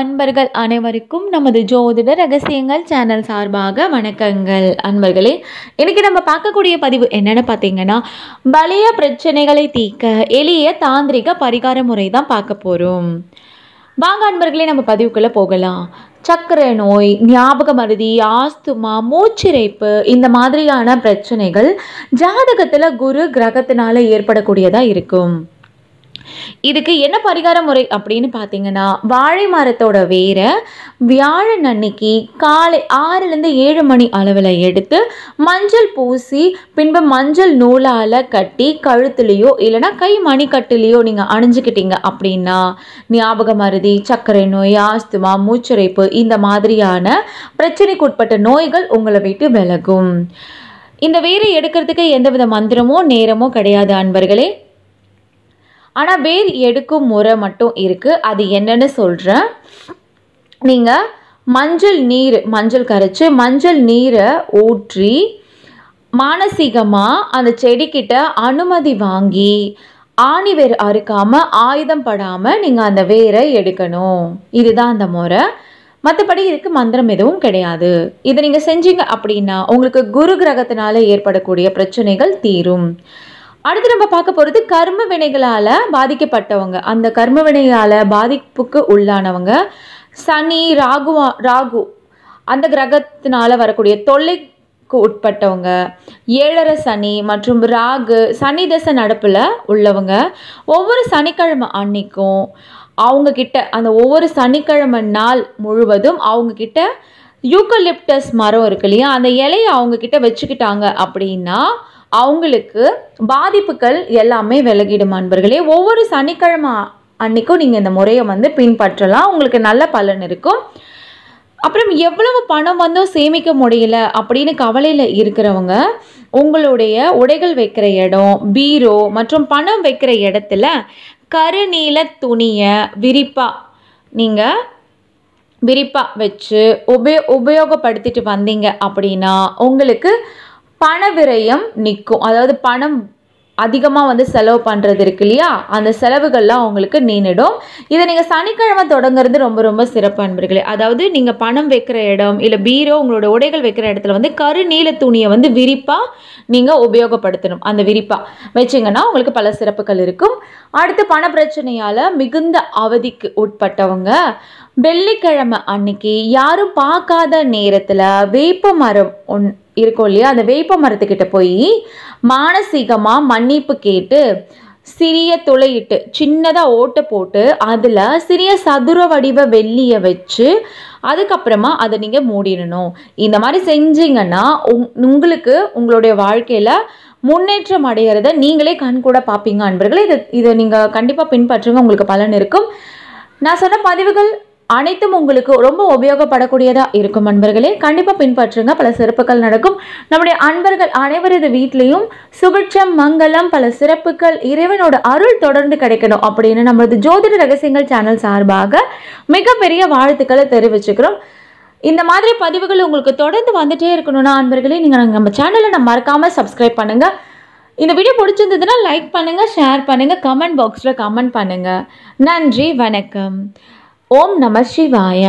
அன்பர்கள் அனைவருக்கும் நமது ஜோதிட ரகசியங்கள் சேனல் சார்பாக வணக்கங்கள் அன்பர்களே இன்னைக்கு நம்ம பார்க்கக்கூடிய பதிவு என்னென்னு பார்த்தீங்கன்னா பழைய பிரச்சனைகளை தீர்க்க எளிய தாந்திரிக பரிகார முறை தான் பார்க்க போகிறோம் வாங்க அன்பர்களே நம்ம பதிவுக்குள்ளே போகலாம் சக்கர நோய் ஞாபக மருதி ஆஸ்துமா மூச்சிறைப்பு இந்த மாதிரியான பிரச்சனைகள் ஜாதகத்தில் குரு கிரகத்தினால ஏற்படக்கூடியதாக இருக்கும் இதுக்கு என்ன பரிகார முறை அப்படின்னு பார்த்தீங்கன்னா வாழை மரத்தோட வேரை வியாழன் அன்னைக்கு காலை ஆறுலேருந்து ஏழு மணி அளவில் எடுத்து மஞ்சள் பூசி பின்பு மஞ்சள் நூலால் கட்டி கழுத்துலேயோ இல்லைனா கை மணிக்கட்டுலேயோ நீங்கள் அணிஞ்சிக்கிட்டீங்க அப்படின்னா ஞாபக மருதி சர்க்கரை நோய் ஆஸ்துமா மூச்சுரைப்பு இந்த மாதிரியான பிரச்சனைக்குட்பட்ட நோய்கள் உங்களை விட்டு விலகும் இந்த வேரை எடுக்கிறதுக்கு எந்தவித மந்திரமோ நேரமோ கிடையாது அன்பர்களே ஆனால் வேர் எடுக்கும் முறை மட்டும் இருக்குது அது என்னன்னு சொல்கிறேன் நீங்கள் மஞ்சள் நீர் மஞ்சள் கரைச்சி மஞ்சள் நீரை ஊற்றி மானசீகமாக அந்த செடிக்கிட்ட அனுமதி வாங்கி ஆணி வேர் அறுக்காமல் ஆயுதம் படாமல் நீங்கள் அந்த வேரை எடுக்கணும் இதுதான் அந்த முறை மற்றபடி இதுக்கு மந்திரம் எதுவும் கிடையாது இதை நீங்கள் செஞ்சீங்க அப்படின்னா உங்களுக்கு குரு கிரகத்தினால ஏற்படக்கூடிய பிரச்சனைகள் தீரும் அடுத்து நம்ம பார்க்க போகிறது கர்ம வினைகளால் பாதிக்கப்பட்டவங்க அந்த கர்ம வினைகளால் பாதிப்புக்கு உள்ளானவங்க சனி ராகுவா ராகு அந்த கிரகத்தினால் வரக்கூடிய தொல்லைக்கு உட்பட்டவங்க ஏழரை சனி மற்றும் ராகு சனி தசை நடப்பில் உள்ளவங்க ஒவ்வொரு சனிக்கிழமை அன்னைக்கும் அவங்கக்கிட்ட அந்த ஒவ்வொரு சனிக்கிழமை நாள் முழுவதும் அவங்கக்கிட்ட யூக்கலிப்டஸ் மரம் இருக்கு இல்லையா அந்த இலையை அவங்கக்கிட்ட வச்சுக்கிட்டாங்க அப்படின்னா அவங்களுக்கு பாதிப்புகள் எல்லாமே விலகிடும் அன்பர்களே ஒவ்வொரு சனிக்கிழமை அன்றைக்கும் நீங்கள் இந்த முறையை வந்து பின்பற்றலாம் உங்களுக்கு நல்ல பலன் இருக்கும் அப்புறம் எவ்வளவு பணம் வந்தும் சேமிக்க முடியல அப்படின்னு கவலையில் இருக்கிறவங்க உங்களுடைய உடைகள் வைக்கிற இடம் பீரோ மற்றும் பணம் வைக்கிற இடத்துல கருநீல துணியை விரிப்பாக நீங்கள் விரிப்பாக வச்சு உபயோ உபயோகப்படுத்திட்டு வந்தீங்க அப்படின்னா உங்களுக்கு பண விரயம் நிற்கும் அதாவது பணம் அதிகமாக வந்து செலவு பண்ணுறது இருக்கு இல்லையா அந்த செலவுகள்லாம் உங்களுக்கு நீனிடும் இதை நீங்கள் சனிக்கிழமை தொடங்குறது ரொம்ப ரொம்ப சிறப்பு அன்பர்களே அதாவது நீங்கள் பணம் வைக்கிற இடம் இல்லை பீரோ உங்களோட உடைகள் வைக்கிற இடத்துல வந்து கரு நீல துணியை வந்து விரிப்பாக நீங்கள் உபயோகப்படுத்தணும் அந்த விரிப்பாக வச்சிங்கன்னா உங்களுக்கு பல சிறப்புகள் இருக்கும் அடுத்து பண பிரச்சனையால் மிகுந்த அவதிக்கு உட்பட்டவங்க வெள்ளிக்கிழமை அன்னைக்கு யாரும் பார்க்காத நேரத்தில் வேப்ப மரம் ஒன் இருக்கும் இல்லையா அந்த வேப்ப மரத்துக்கிட்ட போய் மானசீகமாக மன்னிப்பு கேட்டு சிறிய துளையிட்டு சின்னதாக ஓட்டை போட்டு அதில் சிறிய சதுர வடிவ வெள்ளியை வச்சு அதுக்கப்புறமா அதை நீங்கள் மூடிடணும் இந்த மாதிரி செஞ்சீங்கன்னா உங் உங்களுக்கு உங்களுடைய வாழ்க்கையில் முன்னேற்றம் அடைகிறத நீங்களே கண் கூட பார்ப்பீங்க அன்பர்களே இதை இதை நீங்கள் கண்டிப்பாக பின்பற்றுங்க உங்களுக்கு பலன் இருக்கும் நான் சொன்ன பதிவுகள் அனைத்தும் உங்களுக்கு ரொம்ப உபயோகப்படக்கூடியதாக இருக்கும் அன்பர்களே கண்டிப்பாக பின்பற்றுங்க பல சிறப்புகள் நடக்கும் நம்முடைய அன்பர்கள் அனைவரது வீட்லேயும் சுபிட்சம் மங்களம் பல சிறப்புகள் இறைவனோட அருள் தொடர்ந்து கிடைக்கணும் அப்படின்னு நம்மளது ஜோதிட ரகசியங்கள் சேனல் சார்பாக மிகப்பெரிய வாழ்த்துக்களை தெரிவிச்சுக்கிறோம் இந்த மாதிரி பதிவுகள் உங்களுக்கு தொடர்ந்து வந்துட்டே இருக்கணும்னா அன்பர்களே நீங்கள் நம்ம சேனலை நம்ம மறக்காமல் சப்ஸ்கிரைப் பண்ணுங்கள் இந்த வீடியோ பிடிச்சிருந்ததுன்னா லைக் பண்ணுங்கள் ஷேர் பண்ணுங்கள் கமெண்ட் பாக்ஸில் கமெண்ட் பண்ணுங்கள் நன்றி வணக்கம் ఓం నమ శివాయ